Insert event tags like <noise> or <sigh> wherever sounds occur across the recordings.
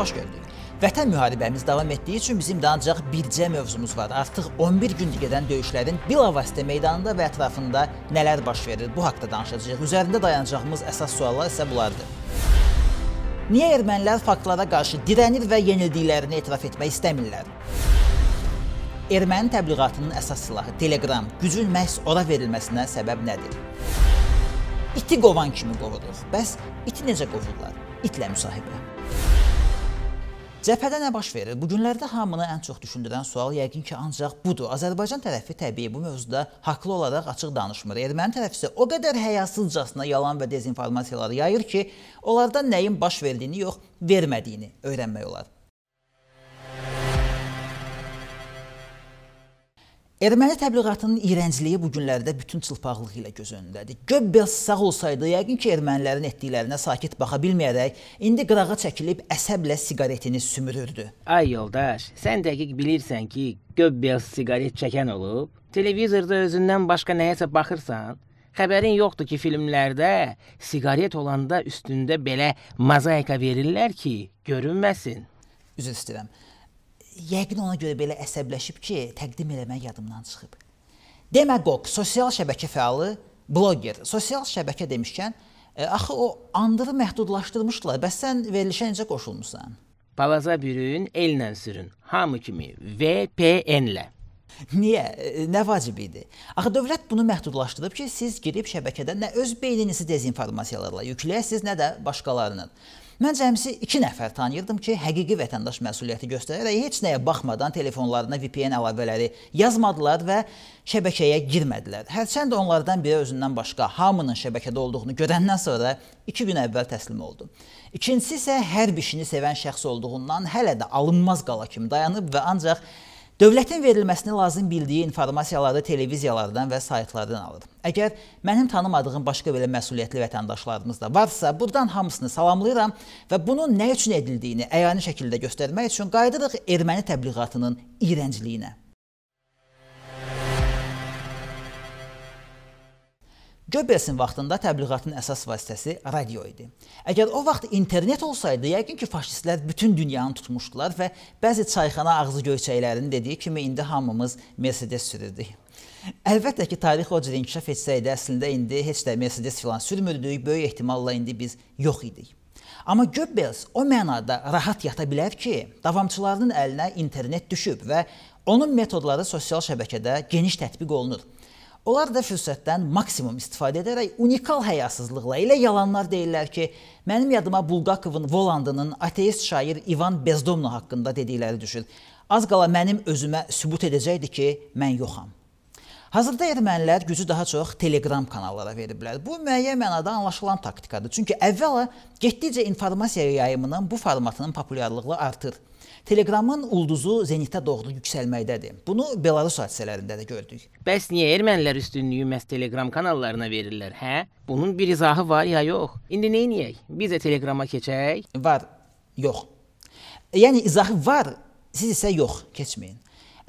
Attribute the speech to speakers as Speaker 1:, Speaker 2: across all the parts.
Speaker 1: Xoş gördük. Vətən müharibəmiz davam etdiyi üçün bizim ancaq bircə mövzumuz var. Artıq 11 gündür gedən döyüşlərin bilavasitə meydanında və ətrafında nələr baş verir, bu haqqda danışacağıq. Üzərində dayanacağımız əsas suallar isə bunlardır. Niyə ermənilər faktlara qarşı dirənir və yenildiklərini etiraf etmək istəmirlər? Erməni təbliğatının əsas silahı Telegram gücün məhz ora verilməsinə səbəb nədir? İti qovan kimi qovuruq. Bəs iti necə qovurlar? İtlə müsahibə. Cəbhədə nə baş verir? Bu günlərdə hamını ən çox düşündürən sual yəqin ki, ancaq budur. Azərbaycan tərəfi təbii bu mövzuda haqlı olaraq açıq danışmır. Erməni tərəfi isə o qədər həyasızcasına yalan və dezinformasiyalar yayır ki, onlardan nəyin baş verdiyini yox, vermədiyini öyrənmək olar. Erməni təbliğatının iyrəncliyi bu günlərdə bütün çılpaqlığı ilə göz önündədir. Göbbels sağ olsaydı, yəqin ki, ermənilərin etdiklərinə sakit baxa bilməyərək
Speaker 2: indi qırağa çəkilib əsəblə siqaretini sümürürdü. Ay yoldaş, sən dəqiq bilirsən ki, Göbbels siqaret çəkən olub? Televizorda özündən başqa nəyəsə baxırsan? Xəbərin yoxdur ki, filmlərdə siqaret olanda üstündə belə mozaika verirlər ki, görünməsin. Üzr istəyirəm
Speaker 1: yəqin ona görə belə əsəbləşib ki, təqdim eləmək yadımdan çıxıb.
Speaker 2: Demagog, sosial şəbəkə fəalı,
Speaker 1: bloger. Sosial şəbəkə demişkən, e, axı o andırı məhdudlaşdırmışdılar. Bəs
Speaker 2: sən verilişə necə qoşulmusan? Balaca bürün ellə sürün. Hamı kimi VPN-lə.
Speaker 1: Niyə? E, nə vacib idi? Axı dövlət bunu məhdudlaşdırıb ki, siz girib şəbəkədə nə öz beyninizi dezinformasiyalarla yükləyəsiz, nə də başqalarının. Mən cəmsi 2 nəfər tanıyırdım ki, həqiqi vətəndaş məsuliyyəti göstərərək heç nəyə baxmadan telefonlarına VPN əlavələri yazmadılar və şəbəkəyə girmədilər. Hərçənd onlardan biri özündən başqa hamının şəbəkədə olduğunu görəndən sonra 2 gün əvvəl təslim oldu. İkincisi isə hər işini sevən şəxs olduğundan hələ də alınmaz qala kimi dayanıb və ancaq Dövlətin verilməsini lazım bildiyi informasiyaları televiziyalardan və saytlardan alır. Əgər mənim tanımadığım başqa belə məsuliyyətli vətəndaşlarımız da varsa, buradan hamısını salamlayıram və bunun nə üçün edildiyini əyani şəkildə göstərmək üçün qayıdırıq erməni təbliğatının iyrəncliyinə. Goebbelsin vaxtında təbliğatın əsas vasitəsi radio idi. Əgər o vaxt internet olsaydı, yəqin ki, faşistlər bütün dünyanı tutmuşdular və bəzi çayxana ağzı göyçəklərinin dediyi kimi indi hamımız Mercedes sürürdük. Əlbəttə ki, tarix o cür inkişaf etsəydi, əslində indi heç də Mercedes filan sürmürdük, böyük ehtimalla indi biz yox idik. Amma Goebbels o mənada rahat yata bilər ki, davamçılarının əlinə internet düşüb və onun metodları sosial şəbəkədə geniş tətbiq olunur. Onlar da fürsətdən maksimum istifadə edərək unikal həyasızlıqla elə yalanlar deyirlər ki, mənim yadıma Bulqakovun Volandının ateist şair İvan Bezdomno haqqında dedikləri düşür. Az qala mənim özümə sübut edəcəkdi ki, mən yoxam. Hazırda ermənilər gücü daha çox Telegram kanallara veriblər. Bu müəyyən mənada anlaşılan taktikadır. Çünki əvvəla getdikcə informasiya yayımının bu formatının populyarlığı artır. Telegramın ulduzu zenitə doğru yüksəlməkdədir. Bunu Belarus hadisələrində də gördük.
Speaker 2: Bəs niyə ermənilər üstünlüyü məhz Telegram kanallarına verirlər, hə? Bunun bir izahı var ya yox? İndi nə edək? Biz də Telegrama keçək? Var. Yox. Yəni izahı var, siz isə yox, keçməyin.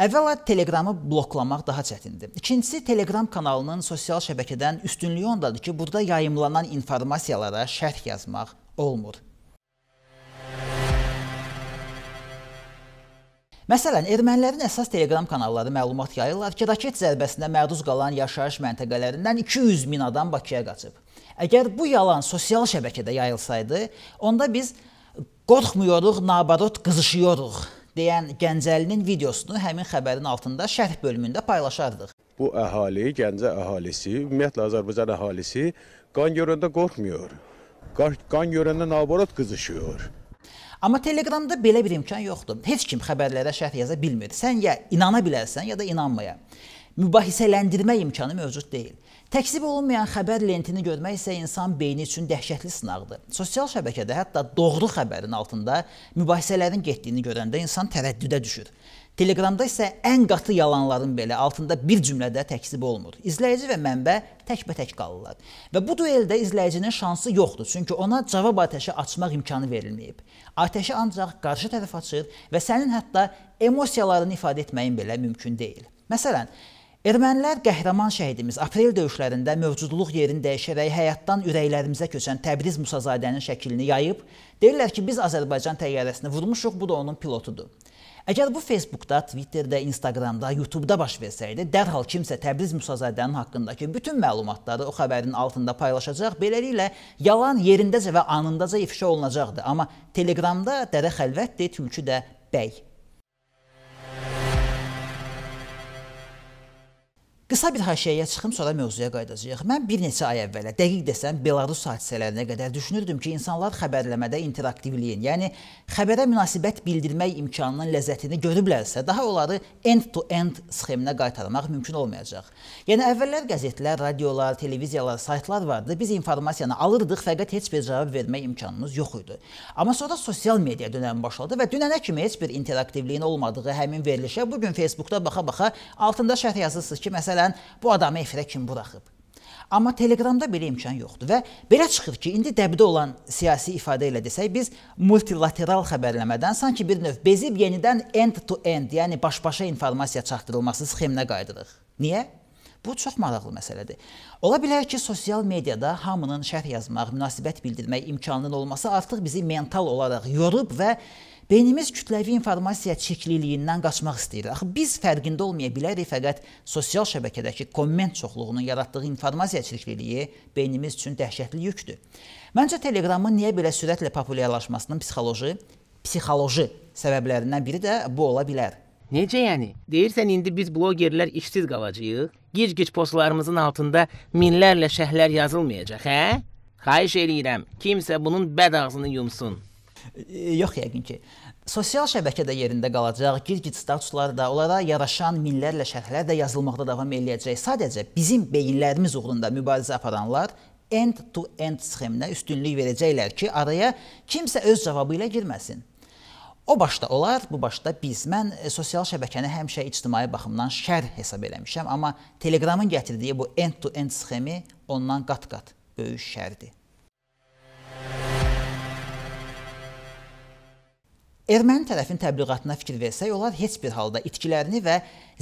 Speaker 1: Əvvəla Telegramı bloklamaq daha çətindir. İkincisi Telegram kanalının sosial şəbəkədən üstünlüyü ondadır ki, burada yayımlanan informasiyalara şərh yazmaq olmur. Məsələn, ermənilərin əsas Telegram kanalları məlumat yayırlar ki, raket zərbəsinə məruz qalan yaşayış məntəqələrindən 200 min adam Bakıya qaçıb. Əgər bu yalan sosial şəbəkədə yayılsaydı, onda biz qorxmuyoruq, nabarot qızışıyoruq deyən Gəncəlinin videosunu həmin xəbərin altında şərh bölümündə paylaşardıq. Bu əhali, Gəncə əhalisi, ümumiyyətlə Azərbaycan əhalisi qan görəndə qorxmur. Qan görəndə nabarot qızışıyor. Amma Telegramda belə bir imkan yoxdur. Heç kim xəbərlərə şərh yaza bilmir. Sən ya inana bilərsən, ya da inanmaya. Mübahisələndirmə imkanı mövcud deyil. Təkzib olunmayan xəbər lentini görmək isə insan beyni üçün dəhşətli sınaqdır. Sosial şəbəkədə hətta doğru xəbərin altında mübahisələrin getdiyini görəndə insan tərəddüdə düşür. Telegramda isə ən qatı yalanların belə altında bir cümlədə təkzib olmur. İzləyici və mənbə təkbətək qalırlar. Və bu dueldə izləyicinin şansı yoxdur, çünki ona cavab atəşi açmaq imkanı verilməyib. Atəşi ancaq qarşı tərəf açır və sənin hətta emosiyalarını ifadə etməyin belə mümkün deyil. Məsələn, Ermənilər qəhrəman şəhidimiz aprel döyüşlərində mövcudluq yerini dəyişərək həyatdan ürəklərimizə köçən Təbriz Musazadənin şəklini yayıb, deyirlər ki, biz Azərbaycan təyyarəsini vurmuşuq, bu da onun pilotudur. Əgər bu Facebookda, Twitterdə, Instagramda, YouTube-da baş versəydi, dərhal kimsə Təbriz Musazadənin haqqındakı bütün məlumatları o xəbərin altında paylaşacaq, beləliklə yalan yerindəcə və anındaca ifşa olunacaqdı. Amma Telegramda dərə xəlvətdir, tülkü də bəy. Qısa bir haşiyəyə çıxım, sonra mövzuya qayıdacağıq. Mən bir neçə ay əvvələ, dəqiq desəm, Belarus hadisələrinə qədər düşünürdüm ki, insanlar xəbərləmədə interaktivliyin, yəni xəbərə münasibət bildirmək imkanının ləzzətini görüblərsə, daha onları end-to-end -end sxeminə qaytarmaq mümkün olmayacaq. Yəni əvvəllər qəzetlər, radiolar, televiziyalar, saytlar vardı. Biz informasiyanı alırdıq, fəqət heç bir cavab vermək imkanımız yox idi. Amma sonra sosial media dönəmi başladı və dünənə kimi heç bir interaktivliyin olmadığı həmin verilişə bu gün Facebookda baxa-baxa altında şərh yazırsınız ki, məsələn məsələn, bu adamı efirə kim buraxıb? Amma Telegramda belə imkan yoxdur və belə çıxır ki, indi dəbdə olan siyasi ifadə ilə desək, biz multilateral xəbərləmədən sanki bir növ bezib yenidən end to end, yəni baş-başa informasiya çatdırılması sxeminə qayıdırıq. Niyə? Bu çox maraqlı məsələdir. Ola bilər ki, sosial mediada hamının şərh yazmaq, münasibət bildirmək imkanının olması artıq bizi mental olaraq yorub və Beynimiz kütləvi informasiya çirkliliyindən qaçmaq istəyir. Axı biz fərqində olmaya bilərik, fəqət sosial şəbəkədəki komment çoxluğunun yaratdığı informasiya çirkliliyi beynimiz üçün dəhşətli yükdür. Məncə Telegramın niyə belə sürətlə populyarlaşmasının
Speaker 2: psixoloji, psixoloji səbəblərindən biri də bu ola bilər. Necə yəni? Deyirsən indi biz bloqerlər işsiz qalacağıq? Gic-gic postlarımızın altında minlərlə şəhlər yazılmayacaq, hə? Xahiş eləyirəm, kimsə bunun bəd ağzını yumsun. Yox yəqin ki. Sosial şəbəkə də yerində qalacaq, gir-git statuslar da,
Speaker 1: onlara yaraşan minlərlə şərhlər də yazılmaqda davam eləyəcək. Sadəcə bizim beyinlərimiz uğrunda mübarizə aparanlar end to end sxeminə üstünlük verəcəklər ki, araya kimsə öz cavabı ilə girməsin. O başda olar, bu başda biz. Mən e, sosial şəbəkəni həmişə ictimai baxımdan şər hesab eləmişəm, amma Telegramın gətirdiyi bu end to end sxemi ondan qat-qat böyük şərdir. Erməni tərəfin təbliğatına fikir versək, onlar heç bir halda itkilərini və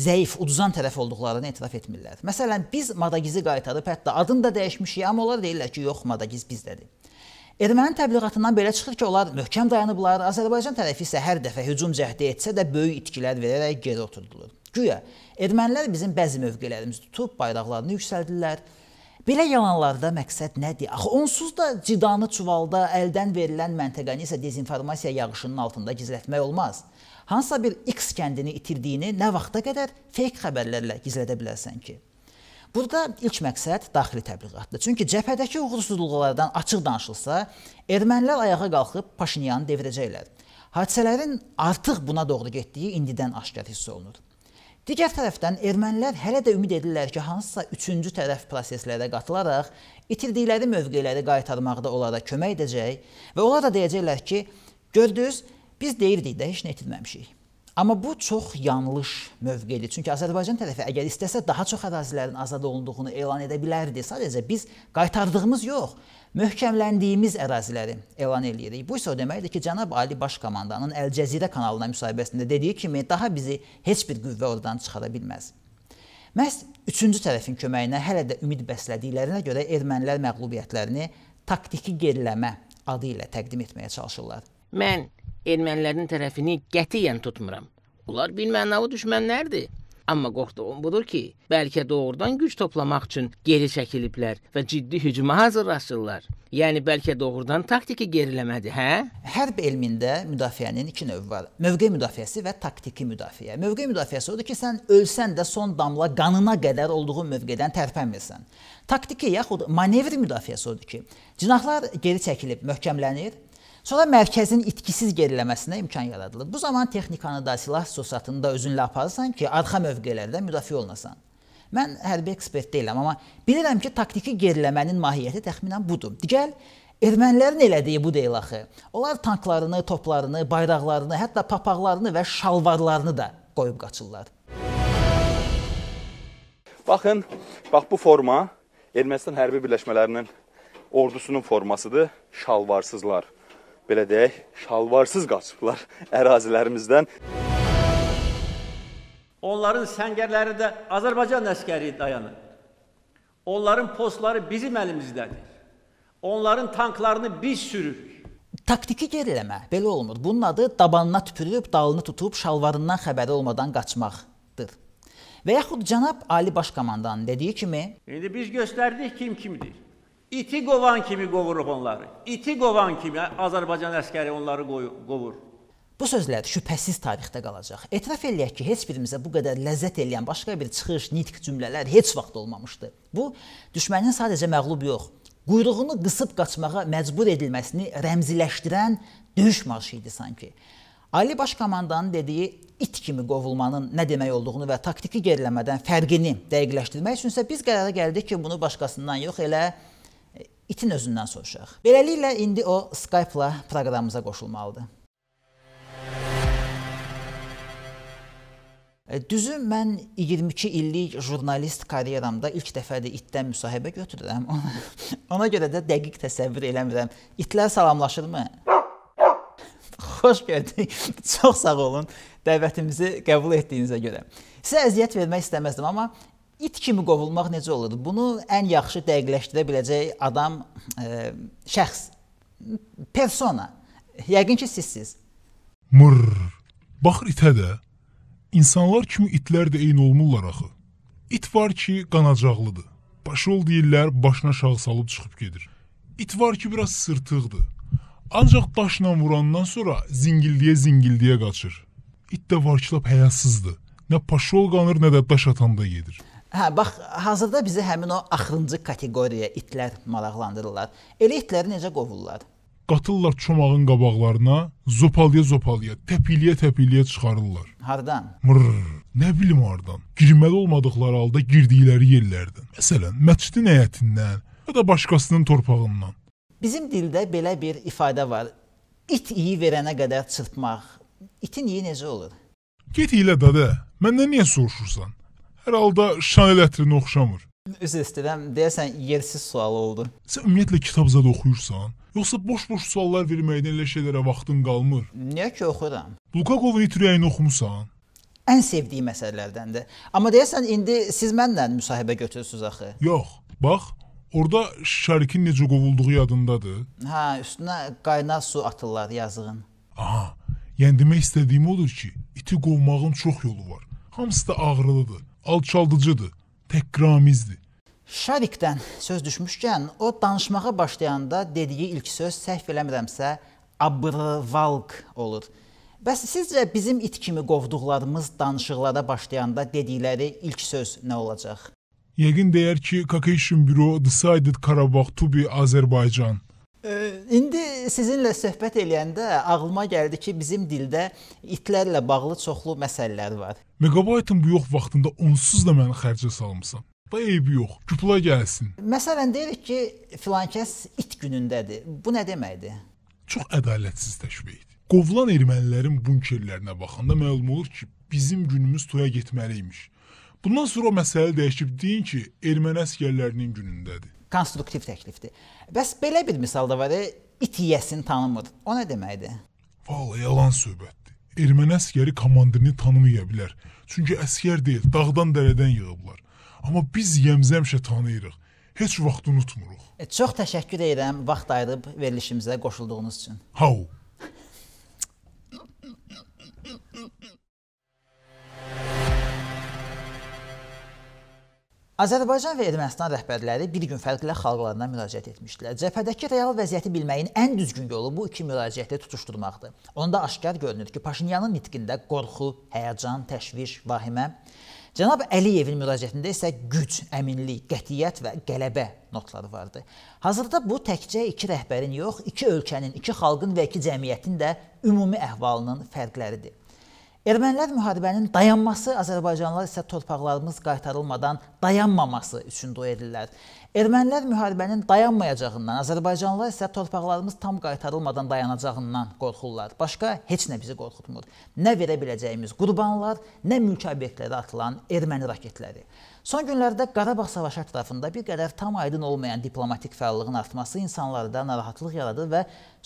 Speaker 1: zəif, udzan tərəf olduqlarını etiraf etmirlər. Məsələn, biz Madagizi qaytarıb hətta adını da dəyişmişik, amma onlar deyirlər ki, yox, Madagiz bizdədir. Erməni təbliğatından belə çıxır ki, onlar möhkəm dayanıblar. Azərbaycan tərəfi isə hər dəfə hücum cəhdi etsə də böyük itkilər verərək geri oturdulur. Güya ermənilər bizim bəzi mövqelərimizi tutub bayraqlarını yüksəldirlər. Belə yalanlarda məqsəd nədir? Axı onsuz da cidanı çuvalda əldən verilən məntəqəni isə dezinformasiya yağışının altında gizlətmək olmaz. Hansısa bir X kəndini itirdiyini nə vaxta qədər fake xəbərlərlə gizlədə bilərsən ki? Burada ilk məqsəd daxili təbliğatdır. Çünki cəbhədəki uğursuzluqlardan açıq danışılsa, ermənilər ayağa qalxıb Paşinyanı devirəcəklər. Hadisələrin artıq buna doğru getdiyi indidən aşkar hiss olunur. Digər tərəfdən ermənilər hələ də ümid edirlər ki, hansısa üçüncü tərəf proseslərə qatılaraq itirdikləri mövqeləri qaytarmaqda onlara kömək edəcək və onlar da deyəcəklər ki, gördünüz, biz deyirdik də heç nə itirməmişik. Amma bu çox yanlış mövqedir. Çünki Azərbaycan tərəfi əgər istəsə daha çox ərazilərin azad olunduğunu elan edə bilərdi. Sadəcə biz qaytardığımız yox, möhkəmləndiyimiz əraziləri elan eləyirik. Bu isə o deməkdir ki, cənab Ali Baş Komandanın Əl-Cəzirə kanalına müsahibəsində dediyi kimi daha bizi heç bir qüvvə oradan çıxara bilməz. Məhz üçüncü tərəfin köməyinə hələ də ümid bəslədiklərinə görə ermənilər məğlubiyyətlərini taktiki geriləmə adı ilə təqdim etməyə çalışırlar.
Speaker 2: Mən ermənilərin tərəfini qətiyyən tutmuram. Onlar bilmənalı düşmənlərdir. Amma qorxduğum budur ki, bəlkə doğrudan güc toplamaq üçün geri çəkiliblər və ciddi hücuma hazırlaşırlar. Yəni bəlkə doğrudan taktiki geriləmədir, hə? Hərb elmində müdafiənin iki növü var. Mövqe müdafiəsi və taktiki müdafiə. Mövqe müdafiəsi
Speaker 1: odur ki, sən ölsən də son damla qanına qədər olduğun mövqedən tərpənmirsən. Taktiki yaxud manevr müdafiəsi odur ki, cinahlar geri çəkilib, möhkəmlənir Sonra mərkəzin itkisiz geriləməsinə imkan yaradılır. Bu zaman texnikanı da, silah sosiatını da özünlə aparırsan ki, arxa mövqelərdə müdafiə olunasan. Mən hərbi ekspert deyiləm, amma bilirəm ki, taktiki geriləmənin mahiyyəti təxminən budur. Digər Ermənilərin elədiyi bu deyil axı. Onlar tanklarını, toplarını, bayraqlarını, hətta papaqlarını və şalvarlarını da qoyub qaçırlar.
Speaker 3: Baxın, bax bu forma Ermənistan hərbi birləşmələrinin ordusunun formasıdır, şalvarsızlar belə deyək, şalvarsız qaçıblar ərazilərimizdən.
Speaker 1: Onların səngərlərində Azərbaycan əskəri dayanır. Onların postları bizim əlimizdədir. Onların tanklarını biz sürürük. Taktiki geriləmə belə olmur. Bunun adı dabanına tüpürüb, dalını tutub, şalvarından xəbəri olmadan qaçmaqdır. Və yaxud cənab Ali Baş Komandanın dediyi kimi,
Speaker 2: indi biz göstərdik kim kimdir. İti qovan kimi qovurub onları. İti qovan kimi Azərbaycan əskəri onları qovur.
Speaker 1: Bu sözlər şübhəsiz tarixdə qalacaq. Etiraf eləyək ki, heç birimizə bu qədər ləzzət eləyən başqa bir çıxış, nitq cümlələr heç vaxt olmamışdı. Bu düşmənin sadəcə məğlub yox, quyruğunu qısıb qaçmağa məcbur edilməsini rəmziləşdirən döyüş marşı idi sanki. Ali Baş Komandanın dediyi it kimi qovulmanın nə demək olduğunu və taktiki geriləmədən fərqini dəqiqləşdirmək üçünsə biz qərara gəldik ki, bunu başqasından yox, elə itin özündən soruşaq. Beləliklə indi o Skype-la proqramımıza qoşulmalıdır. E, düzü mən 22 illik jurnalist karyeramda ilk dəfədir itdən müsahibə götürürəm. Ona, <laughs> ona görə də dəqiq təsəvvür eləmirəm. İtlər salamlaşırmı? <laughs> Xoş gəldik. Çox sağ olun dəvətimizi qəbul etdiyinizə görə. Sizə əziyyət vermək istəməzdim, amma it kimi qovulmaq necə olur? Bunu ən yaxşı dəqiqləşdirə biləcək adam ə, e, şəxs persona. Yəqin ki sizsiz.
Speaker 3: Mır. Baxır itə də. İnsanlar kimi itlər də eyni olmurlar axı. İt var ki, qanacaqlıdır. Başı ol deyirlər, başına şağı salıb çıxıb gedir. İt var ki, biraz sırtıqdır. Ancaq daşla vurandan sonra zingildiyə-zingildiyə qaçır. İt də var ki, lap həyasızdır. Nə paşol qanır, nə də daş atanda gedir.
Speaker 1: Hə, bax, hazırda bizi həmin o axırıncı kateqoriyaya itlər maraqlandırırlar. Elə itləri necə qovurlar?
Speaker 3: Qatırlar çomağın qabaqlarına, zopalıya-zopalıya, təpiliyə-təpiliyə çıxarırlar. Hardan? Mırr, nə bilim hardan. Girməli olmadıqları halda girdikləri yerlərdən. Məsələn, məscidin həyətindən ya da başqasının torpağından.
Speaker 1: Bizim dildə belə bir ifadə var. İt iyi verənə qədər çırpmaq. İtin iyi necə olur?
Speaker 3: Get ilə dadə, məndən niyə soruşursan? Hər halda Şanel ətrinə oxşamır. Üzr istəyirəm, deyəsən yersiz sual oldu. Sən ümumiyyətlə kitab zad oxuyursan? Yoxsa boş-boş suallar verməkdən elə şeylərə vaxtın qalmır? Niyə ki oxuyuram? Bulgakovun itirəyini oxumusan? Ən sevdiyim
Speaker 1: əsərlərdəndir. Amma deyəsən
Speaker 3: indi siz mənlə müsahibə
Speaker 1: götürürsüz axı.
Speaker 3: Yox. Bax, orada Şarikin necə qovulduğu yadındadır?
Speaker 1: Hə, üstünə qaynar su atırlar
Speaker 3: yazığın. Aha. Yəni demək istədiyim odur ki, iti qovmağın çox yolu var. Hamısı da ağrılıdır alçaldıcıdır, təhqiramizddir. Şavikdən söz
Speaker 1: düşmüşkən, o danışmağa başlayanda dediyi ilk söz səhv eləmirəmsə abrıvalq olur. Bəs sizcə bizim it kimi qovduqlarımız danışıqlara başlayanda dedikləri ilk söz nə olacaq?
Speaker 3: Yəqin deyər ki, Kakation Bureau decided Qarabağ to be Azərbaycan.
Speaker 1: İndi sizinlə söhbət eləyəndə ağlıma gəldi ki, bizim dildə itlərlə bağlı çoxlu məsələlər var.
Speaker 3: Megabaytın bu yox vaxtında onsuz da məni xərcə salmısan. Da eybi yox, küpla gəlsin.
Speaker 1: Məsələn deyirik ki, filankəs it günündədir. Bu nə deməkdir?
Speaker 3: Çox ədalətsiz təşbihdir. Qovulan ermənilərin bunkerlərinə baxanda məlum olur ki, bizim günümüz toya getməli imiş. Bundan sonra o məsələ dəyişib deyin ki, erməni əsgərlərinin günündədir konstruktiv təklifdir. Bəs belə bir misal da var, it yiyəsini tanımır. O nə deməkdir? Vallahi yalan söhbətdir. Erməni əskəri komandirini tanımaya bilər. Çünki əskər deyil, dağdan dərədən yığıblar. Amma biz Yəmzəmşə tanıyırıq. Heç vaxt unutmuruq.
Speaker 1: E, çox təşəkkür edirəm vaxt ayırıb verilişimizə qoşulduğunuz üçün. Hau. Hə, Azərbaycan və Ermənistan rəhbərləri bir gün fərqlə xalqlarına müraciət etmişdilər. Cəbhədəki real vəziyyəti bilməyin ən düzgün yolu bu iki müraciəti tutuşdurmaqdır. Onda aşkar görünür ki, Paşinyanın nitqində qorxu, həyəcan, təşviş, vahimə, Cənab Əliyevin müraciətində isə güc, əminlik, qətiyyət və qələbə notları vardı. Hazırda bu təkcə iki rəhbərin yox, iki ölkənin, iki xalqın və iki cəmiyyətin də ümumi əhvalının fərqləridir. Ermənilər müharibənin dayanması, Azərbaycanlılar isə torpaqlarımız qaytarılmadan dayanmaması üçün dua edirlər. Ermənilər müharibənin dayanmayacağından, Azərbaycanlılar isə torpaqlarımız tam qaytarılmadan dayanacağından qorxurlar. Başqa heç nə bizi qorxutmur. Nə verə biləcəyimiz qurbanlar, nə mülki obyektlərə atılan erməni raketləri. Son günlərdə Qarabağ savaşı ətrafında bir qədər tam aydın olmayan diplomatik fəallığın artması insanlarda narahatlıq yaradır və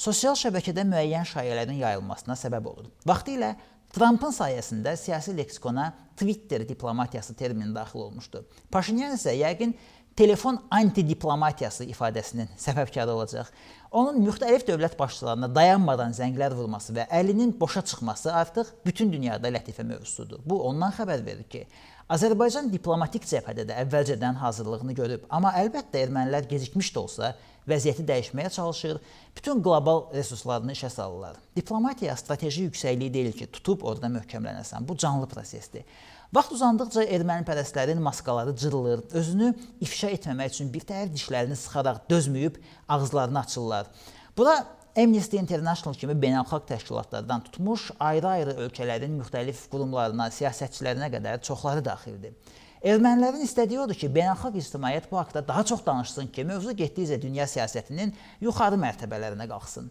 Speaker 1: sosial şəbəkədə müəyyən şayələrin yayılmasına səbəb olur. Vaxtilə ilə Trampın sayəsində siyasi leksikona Twitter diplomatiyası termini daxil olmuşdu. Paşinyan isə yəqin telefon antidiplomatiyası ifadəsinin səbəbkarı olacaq. Onun müxtəlif dövlət başçılarına dayanmadan zənglər vurması və əlinin boşa çıxması artıq bütün dünyada lətifə mövzusudur. Bu ondan xəbər verir ki, Azərbaycan diplomatik cəbhədə də əvvəlcədən hazırlığını görüb, amma əlbəttə ermənilər gecikmiş də olsa, vəziyyəti dəyişməyə çalışır, bütün qlobal resurslarını işə salırlar. Diplomatiya strateji yüksəkliyi deyil ki, tutub orada möhkəmlənəsən. Bu canlı prosesdir. Vaxt uzandıqca ermənipərəstlərin maskaları cırılır. Özünü ifşa etməmək üçün bir təhər dişlərini sıxaraq dözməyib ağızlarını açırlar. Bura Amnesty International kimi beynəlxalq təşkilatlardan tutmuş ayrı-ayrı ölkələrin müxtəlif qurumlarına, siyasətçilərinə qədər çoxları daxildir. Ermənilərin istədiyi odur ki, beynəlxalq ictimaiyyət bu haqda daha çox danışsın ki, mövzu getdikcə dünya siyasətinin yuxarı mərtəbələrinə qalxsın.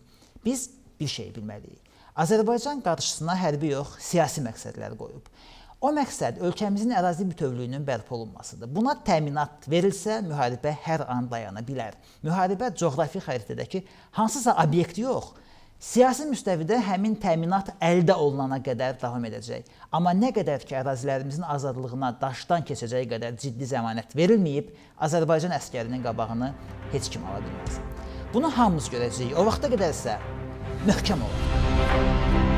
Speaker 1: Biz bir şey bilməliyik. Azərbaycan qarşısına hərbi yox, siyasi məqsədlər qoyub. O məqsəd ölkəmizin ərazi bütövlüyünün bərpa olunmasıdır. Buna təminat verilsə, müharibə hər an dayana bilər. Müharibə coğrafi xəritədəki hansısa obyekt yox, Siyasi müstəvidə həmin təminat əldə olunana qədər davam edəcək. Amma nə qədər ki, ərazilərimizin azadlığına daşdan keçəcəyi qədər ciddi zəmanət verilməyib, Azərbaycan əskərinin qabağını heç kim ala bilməz. Bunu hamımız görəcəyik. O vaxta qədər isə möhkəm olun.